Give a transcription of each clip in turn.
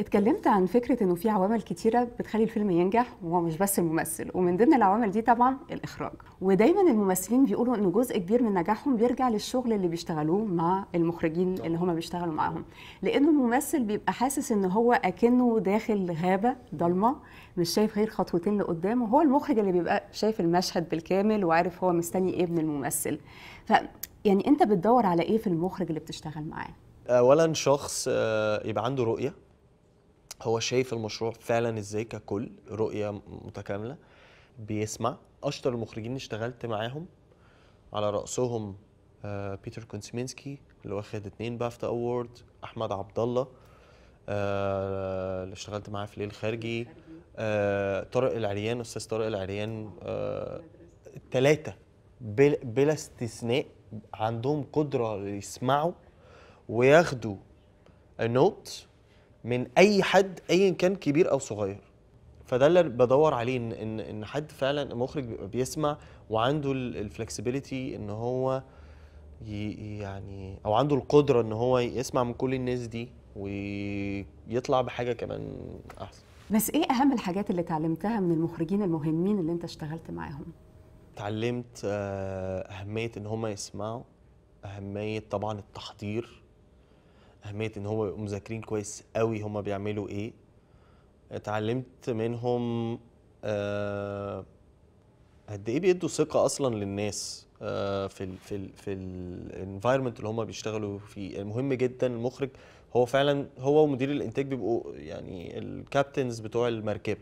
اتكلمت عن فكره انه في عوامل كتيره بتخلي الفيلم ينجح وهو مش بس الممثل ومن ضمن العوامل دي طبعا الاخراج ودايما الممثلين بيقولوا ان جزء كبير من نجاحهم بيرجع للشغل اللي بيشتغلوه مع المخرجين اللي هم بيشتغلوا معاهم لانه الممثل بيبقى حاسس ان هو اكنه داخل غابه ضلمه مش شايف غير خطوتين لقدام وهو المخرج اللي بيبقى شايف المشهد بالكامل وعارف هو مستني ايه من الممثل ف يعني انت بتدور على ايه في المخرج اللي بتشتغل معاه اولا شخص آه، يبقى عنده رؤيه هو شايف المشروع فعلا ازاي ككل رؤيه متكامله بيسمع اشطر المخرجين اشتغلت معاهم على راسهم آه، بيتر كونسمينسكي اللي واخد اتنين بافتا اوورد احمد عبد الله آه، اللي اشتغلت معاه في ليل خارجي آه، طارق العريان استاذ طارق العريان الثلاثه بلا استثناء عندهم قدره يسمعوا وياخدوا نوت من اي حد ايا كان كبير او صغير فده اللي بدور عليه ان ان, إن حد فعلا مخرج بيسمع وعنده الفلكسبيليتي ان هو يعني او عنده القدره ان هو يسمع من كل الناس دي ويطلع بحاجه كمان احسن بس ايه اهم الحاجات اللي اتعلمتها من المخرجين المهمين اللي انت اشتغلت معاهم اتعلمت آه، اهميه ان هم يسمعوا اهميه طبعا التحضير اهميه ان هو يبقوا مذاكرين كويس قوي هما بيعملوا ايه اتعلمت منهم آه قد ايه بيدوا ثقه اصلا للناس آه في الـ في الـ في الانفايرمنت اللي هما بيشتغلوا فيه يعني مهم جدا المخرج هو فعلا هو ومدير الانتاج بيبقوا يعني الكابتنز بتوع المركبه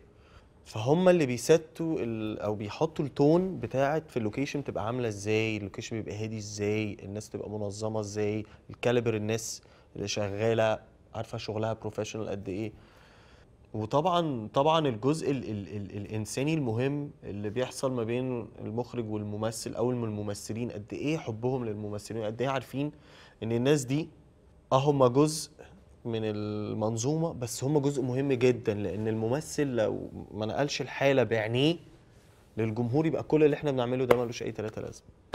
فهم اللي بيساتوا او بيحطوا التون بتاعه في اللوكيشن تبقى عامله ازاي اللوكيشن بيبقى هادي ازاي الناس تبقى منظمه ازاي الكاليبر الناس اللي شغاله عارفه شغلها بروفيشنال قد ايه وطبعا طبعا الجزء الـ الـ الـ الانساني المهم اللي بيحصل ما بين المخرج والممثل او الممثلين قد ايه حبهم للممثلين قد ايه عارفين ان الناس دي اه هم جزء من المنظومه بس هم جزء مهم جدا لان الممثل لو ما نقلش الحاله بعينيه للجمهور يبقى كل اللي احنا بنعمله ده ملوش اي ثلاثه لازمه